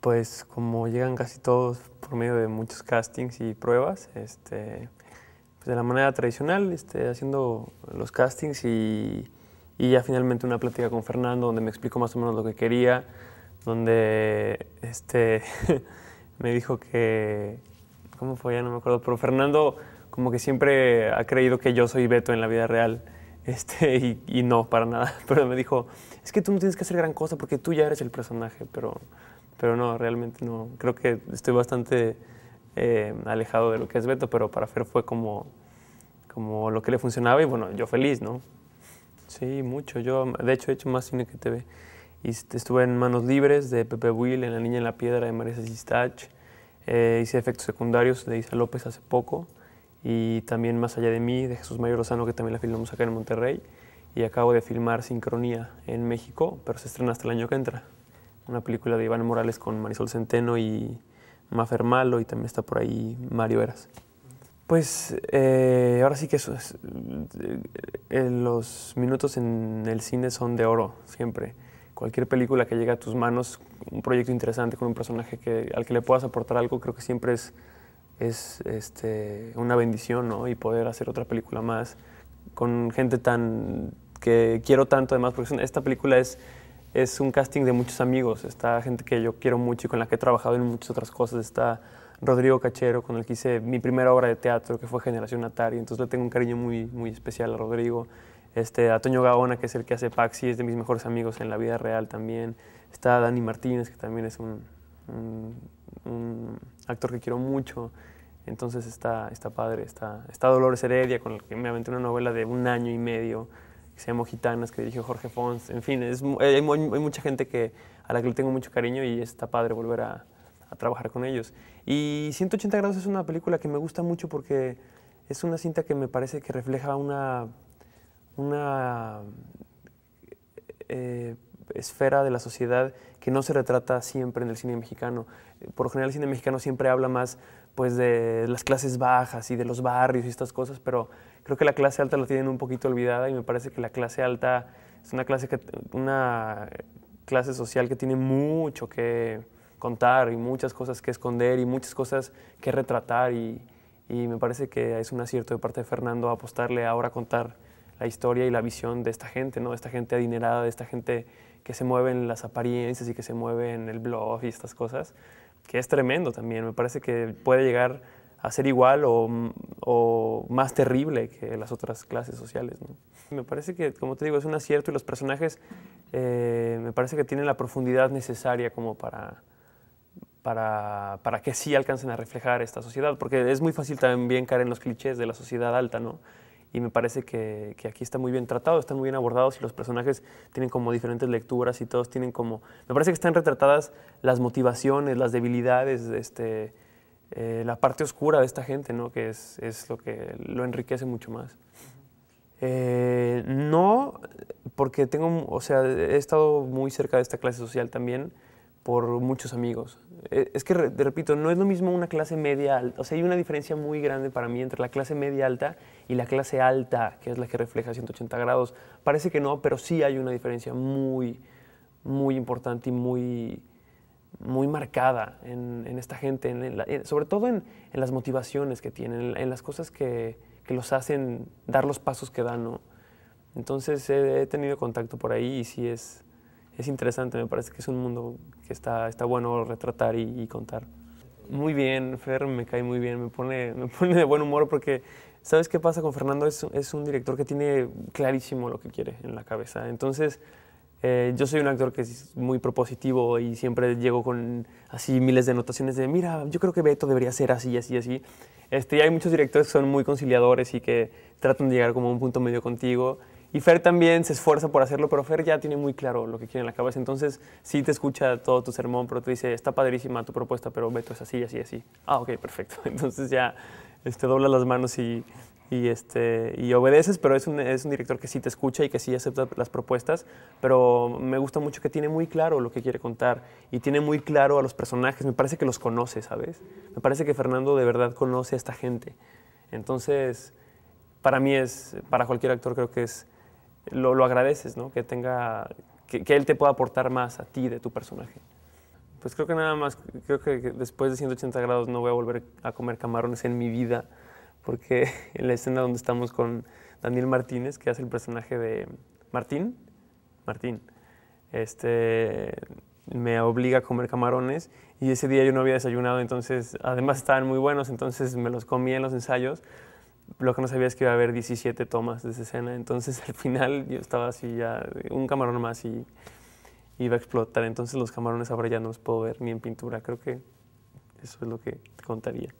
Pues como llegan casi todos por medio de muchos castings y pruebas, este, pues, de la manera tradicional, este, haciendo los castings y, ya finalmente una plática con Fernando donde me explicó más o menos lo que quería, donde este, me dijo que, ¿cómo fue? Ya no me acuerdo, pero Fernando como que siempre ha creído que yo soy Beto en la vida real. Este, y, y no, para nada. Pero me dijo, es que tú no tienes que hacer gran cosa porque tú ya eres el personaje, pero pero no, realmente no. Creo que estoy bastante eh, alejado de lo que es Beto, pero para Fer fue como, como lo que le funcionaba y bueno, yo feliz, ¿no? Sí, mucho. Yo, de hecho, he hecho más cine que TV. Y este, estuve en Manos Libres de Pepe Will, en La Niña en la Piedra de Marisa Sistach. Eh, hice efectos secundarios de Isa López hace poco. Y también Más Allá de mí, de Jesús Mayor Lozano, que también la filmamos acá en Monterrey. Y acabo de filmar Sincronía en México, pero se estrena hasta el año que entra una película de Iván Morales con Marisol Centeno y Mafer Malo y también está por ahí Mario Eras. Pues eh, ahora sí que eso es, eh, eh, los minutos en el cine son de oro siempre. Cualquier película que llegue a tus manos, un proyecto interesante con un personaje que, al que le puedas aportar algo, creo que siempre es, es este, una bendición, ¿no? Y poder hacer otra película más con gente tan que quiero tanto además, porque esta película es es un casting de muchos amigos. Está gente que yo quiero mucho y con la que he trabajado en muchas otras cosas. Está Rodrigo Cachero, con el que hice mi primera obra de teatro, que fue Generación Atari. Entonces le tengo un cariño muy, muy especial a Rodrigo. Este, a Toño Gaona, que es el que hace Paxi, es de mis mejores amigos en la vida real también. Está Dani Martínez, que también es un, actor que quiero mucho. Entonces está, está padre. Está, está Dolores Heredia, con el que me aventé una novela de un año y medio que se llama Gitanas, que dirigió Jorge Fons. En fin, es, eh, hay, mucha gente que, a la que le tengo mucho cariño y está padre volver a, trabajar con ellos. Y 180 grados es una película que me gusta mucho porque es una cinta que me parece que refleja una... una eh, esfera de la sociedad que no se retrata siempre en el cine mexicano. Por lo general el cine mexicano siempre habla más pues de las clases bajas y de los barrios y estas cosas, pero creo que la clase alta la tienen un poquito olvidada y me parece que la clase alta es una clase una clase social que tiene mucho que contar y muchas cosas que esconder y muchas cosas que retratar y, y me parece que es un acierto de parte de Fernando apostarle ahora a contar la historia y la visión de esta gente, ¿no? De esta gente adinerada, de esta gente que se mueve en las apariencias y que se mueve en el blog y estas cosas, que es tremendo también. Me parece que puede llegar a ser igual o, o más terrible que las otras clases sociales, Me parece que, como te digo, es un acierto y los personajes eh, me parece que tienen la profundidad necesaria como para, para, para, que sí alcancen a reflejar esta sociedad, porque es muy fácil también caer en los clichés de la sociedad alta, ¿no? y me parece que, aquí está muy bien tratado, están muy bien abordados y los personajes tienen como diferentes lecturas y todos tienen como... Me parece que están retratadas las motivaciones, las debilidades, este, eh, la parte oscura de esta gente, ¿no? que es, lo que lo enriquece mucho más. Eh, no, porque tengo, o sea, he estado muy cerca de esta clase social también por muchos amigos. Eh, es que, repito, no es lo mismo una clase media alta. O sea, hay una diferencia muy grande para mí entre la clase media alta y la clase alta, que es la que refleja 180 grados. Parece que no, pero sí hay una diferencia muy, muy importante y muy, muy marcada en, esta gente, sobre todo en, las motivaciones que tienen, en, las cosas que, los hacen dar los pasos que dan. Entonces he tenido contacto por ahí y sí es es interesante, me parece que es un mundo que está, está bueno retratar y, contar. Muy bien, Fer me cae muy bien, me pone, me pone de buen humor porque ¿sabes qué pasa con Fernando? Es, es un director que tiene clarísimo lo que quiere en la cabeza. Entonces, eh, yo soy un actor que es muy propositivo y siempre llego con así miles de anotaciones de, mira, yo creo que Beto debería ser así, así, así. Este, y hay muchos directores que son muy conciliadores y que tratan de llegar como a un punto medio contigo. Y Fer también se esfuerza por hacerlo, pero Fer ya tiene muy claro lo que quiere en la cabeza. Entonces, sí te escucha todo tu sermón, pero te dice, está padrísima tu propuesta, pero Beto es así, así, así. Ah, ok, perfecto. Entonces ya este, doblas las manos y, este, y obedeces, pero es un, es un director que sí te escucha y que sí acepta las propuestas. Pero me gusta mucho que tiene muy claro lo que quiere contar y tiene muy claro a los personajes. Me parece que los conoce, ¿sabes? Me parece que Fernando de verdad conoce a esta gente. Entonces, para mí es, para cualquier actor creo que es lo, lo agradeces, ¿no? Que tenga, que, él te pueda aportar más a ti de tu personaje. Pues creo que nada más, creo que después de 180 grados no voy a volver a comer camarones en mi vida, porque en la escena donde estamos con Daniel Martínez, que hace el personaje de Martín, Martín, este, me obliga a comer camarones y ese día yo no había desayunado, entonces además estaban muy buenos, entonces me los comí en los ensayos lo que no sabía es que iba a haber 17 tomas de esa escena, entonces al final yo estaba así ya, un camarón más y iba a explotar, entonces los camarones ahora ya no los puedo ver ni en pintura, creo que eso es lo que contaría.